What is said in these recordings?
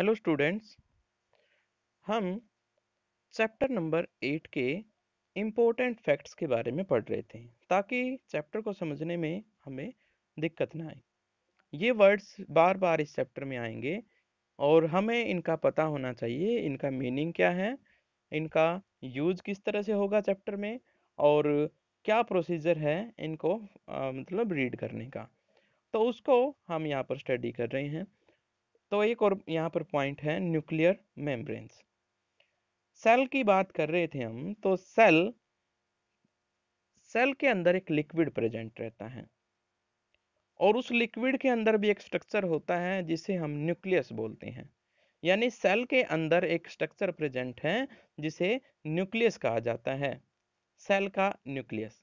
hello students हम chapter number eight के important facts के बारे में पढ़ रहे थे ताकि चैप्टर को समझने में हमें दिक्कत ना आए ये वर्ड्स बार बार इस चैप्टर में आएंगे और हमें इनका पता होना चाहिए इनका मीनिंग क्या है इनका यूज किस तरह से होगा चैप्टर में और क्या प्रोसीजर है इनको आ, मतलब रीड करने का तो उसको हम यहाँ पर स्टडी कर रहे हैं तो एक और यहाँ पर पॉइंट है न्यूक्लियर मेम्ब्रेन्स सेल की बात कर रहे थे हम तो सेल सेल के अंदर एक लिक्विड प्रेजेंट रहता है और उस लिक्विड के अंदर भी एक स्ट्रक्चर होता है जिसे हम न्यूक्लियस बोलते हैं यानी सेल के अंदर एक स्ट्रक्चर प्रेजेंट है जिसे न्यूक्लियस कहा जाता है सेल का न्यूक्लियस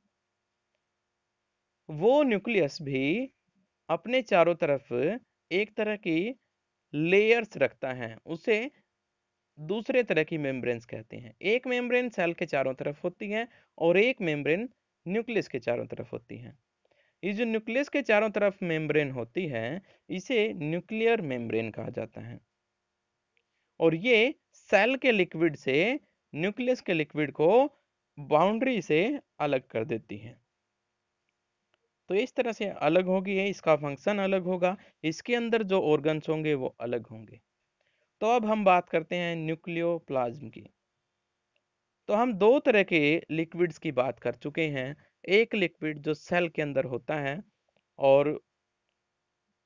वो न्यूक्लियस भी अपने चारों तरफ एक तरह की लेयर्स रखता है उसे दूसरे तरह की मेम्ब्रेन्स कहते हैं एक मेम्ब्रेन सेल के चारों तरफ होती है और एक मेम्ब्रेन न्यूक्लियस के चारों तरफ होती है ये जो न्यूक्लियस के चारों तरफ मेम्ब्रेन होती है इसे न्यूक्लियर मेम्ब्रेन कहा जाता है और ये सेल के लिक्विड से न्यूक्लियस के लिक्विड को बाउंड्री से अलग कर देती है तो इस तरह से अलग होगी है इसका फंक्शन अलग होगा इसके अंदर जो ऑर्गन्स होंगे वो अलग होंगे तो अब हम बात करते हैं न्यूक्लियो की तो हम दो तरह के लिक्विड्स की बात कर चुके हैं एक लिक्विड जो सेल के अंदर होता है और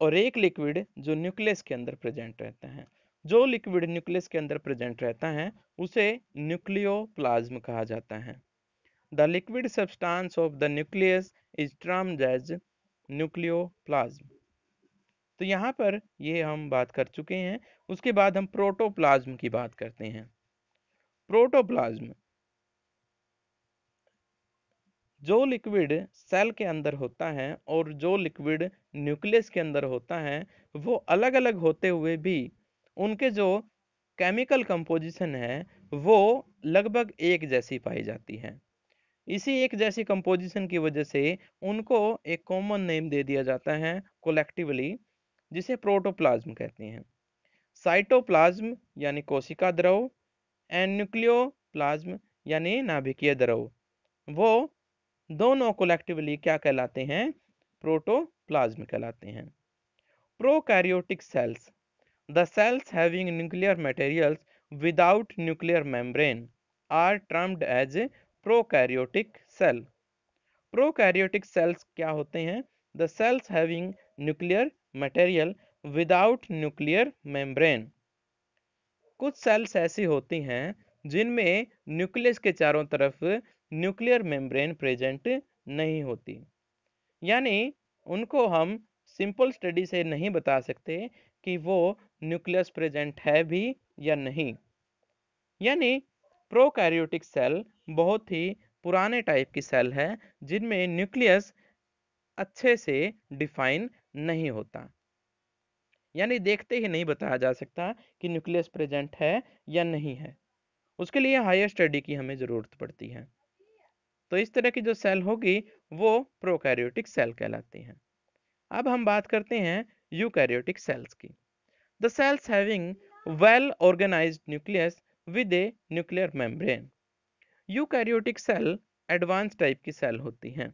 और एक लिक्विड जो न्यूक्लियस के अंदर प्रेजेंट रहता है जो लिक्विड न्यूक्लियस के अंदर प्रेजेंट रहता है उसे न्यूक्लियो कहा जाता है the liquid substance of the nucleus is nucleoplasm तो यहाँ पर ये हम बात कर चुके हैं उसके बाद हम प्रोटोप्लाज्म की बात करते हैं प्रोटोप्लाज्म जो लिक्विड सेल के अंदर होता है और जो लिक्विड न्यूक्लियस के अंदर होता है वो अलग अलग होते हुए भी उनके जो केमिकल कंपोजिशन है वो लगभग एक जैसी पाई जाती है इसी एक जैसी कंपोजिशन की वजह से उनको एक कॉमन नेम दे दिया जाता है कोलेक्टिवली जिसे प्रोटोप्लाज्म कहते हैं साइटोप्लाज्म यानी कोशिका द्रव एंड न्यूक्लियोप्लाज्म यानी नाभिकीय द्रव वो दोनों कोलेक्टिवली क्या कहलाते हैं प्रोटोप्लाज्म कहलाते हैं prokaryotic cells the cells having nuclear materials without nuclear membrane are termed as prokaryotic cell prokaryotic cells क्या होते हैं the cells having nuclear material without nuclear membrane कुछ सेल्स ऐसी होती हैं जिनमें न्यूक्लियस के चारों तरफ न्यूक्लियर मेम्ब्रेन प्रेजेंट नहीं होती यानी उनको हम सिंपल स्टडी से नहीं बता सकते कि वो न्यूक्लियस प्रेजेंट है भी या नहीं यानी प्रोकैरियोटिक सेल बहुत ही पुराने टाइप की सेल है जिनमें न्यूक्लियस अच्छे से डिफाइन नहीं होता यानी देखते ही नहीं बताया जा सकता कि न्यूक्लियस प्रेजेंट है या नहीं है उसके लिए हायर स्टडी की हमें ज़रूरत पड़ती है तो इस तरह की जो सेल होगी वो प्रोकैरियोटिक सेल कहलाती हैं अब हम बात करते हैं यूकैरियोटिक सेल्स की the cells having well organised nucleus with a nuclear membrane eukaryotic cell advance type की सेल होती हैं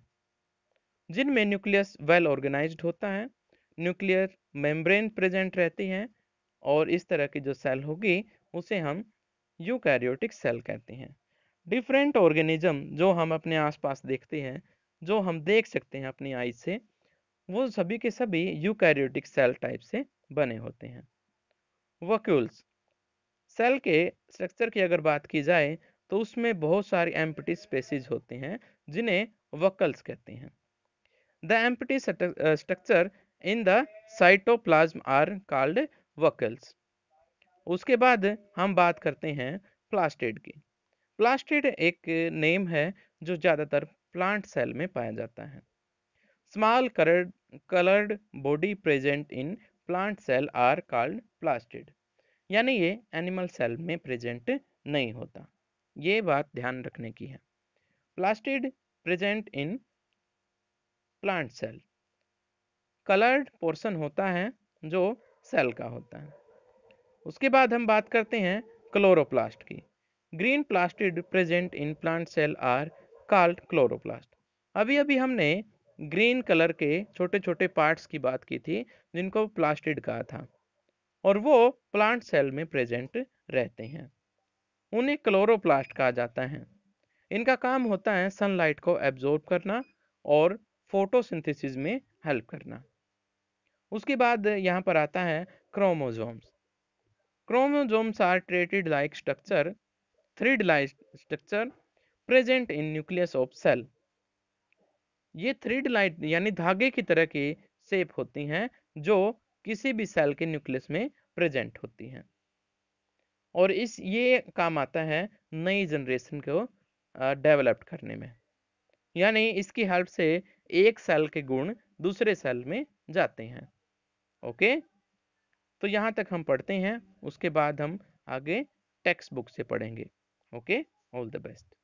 जिनमें न्यूक्लियस वेल ऑर्गेनाइज्ड होता है न्यूक्लियर मेम्ब्रेन प्रेजेंट रहती है और इस तरह की जो सेल होगी उसे हम यूकैरियोटिक सेल कहते हैं डिफरेंट ऑर्गेनिज्म जो हम अपने आसपास देखते हैं जो हम देख सकते हैं अपनी आई से वो सभी के सभी यूकैरियोटिक सेल टाइप से बने होते हैं वक्यूल्स सेल के स्ट्रक्चर की अगर बात की जाए तो उसमें बहुत सारी एम्पटी स्पेसिज होते हैं जिन्हें वकल्स कहते हैं the empty structure in the cytoplasm are called vacuoles उसके बाद हम बात करते हैं प्लास्टिड की प्लास्टिड एक नेम है जो ज़्यादातर प्लांट सेल में पाया जाता है small coloured body present in plant cell are called plastid यानी ये एनिमल सेल में प्रेजेंट नहीं होता ये बात ध्यान रखने की है plastid present in plant cell coloured portion होता है जो सेल का होता है उसके बाद हम बात करते हैं क्लोरोप्लास्ट की green plastid present in plant cell are called chloroplast अभी अभी हमने ग्रीन कलर के छोटे छोटे पार्ट्स की बात की थी जिनको प्लास्टिड कहा था और वो प्लांट सेल में प्रेजेंट रहते हैं उन्हें क्लोरोप्लास्ट कहा जाता है इनका काम होता है सनलाइट को एब्जॉर्ब करना और फोटोसिंथेसिस में हेल्प करना उसके बाद यहाँ पर आता है chromosomes chromosomes are threaded like structure thread like structure present in nucleus of cell ये थ्रीड लाइट यानी धागे की तरह की सेप होती हैं जो किसी भी सेल के न्यूक्लियस में प्रेजेंट होती हैं और इस ये काम आता है नई जनरेशन को डेवलप्ड करने में यानी इसकी हेल्प से एक सेल के गुण दूसरे सेल में जाते हैं ओके तो यहाँ तक हम पढ़ते हैं उसके बाद हम आगे टेक्स्ट बुक से पढ़ेंगे ओके ऑल द बेस्ट